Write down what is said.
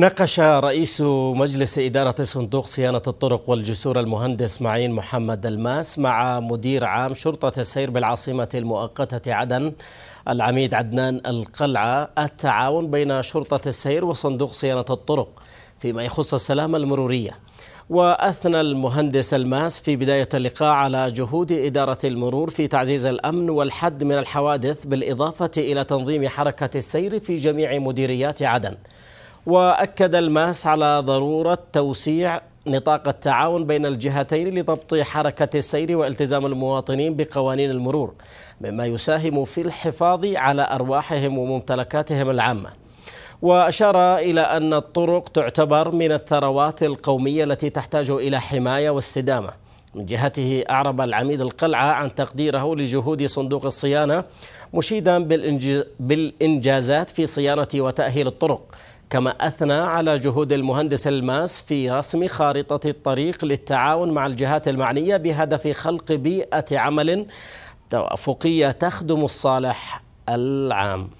ناقش رئيس مجلس إدارة صندوق صيانة الطرق والجسور المهندس معين محمد الماس مع مدير عام شرطة السير بالعاصمة المؤقتة عدن العميد عدنان القلعة التعاون بين شرطة السير وصندوق صيانة الطرق فيما يخص السلامة المرورية وأثنى المهندس الماس في بداية اللقاء على جهود إدارة المرور في تعزيز الأمن والحد من الحوادث بالإضافة إلى تنظيم حركة السير في جميع مديريات عدن واكد الماس على ضروره توسيع نطاق التعاون بين الجهتين لضبط حركه السير والتزام المواطنين بقوانين المرور مما يساهم في الحفاظ على ارواحهم وممتلكاتهم العامه واشار الى ان الطرق تعتبر من الثروات القوميه التي تحتاج الى حمايه واستدامه من جهته أعرب العميد القلعة عن تقديره لجهود صندوق الصيانة مشيدا بالإنجازات في صيانة وتأهيل الطرق كما أثنى على جهود المهندس الماس في رسم خارطة الطريق للتعاون مع الجهات المعنية بهدف خلق بيئة عمل توافقية تخدم الصالح العام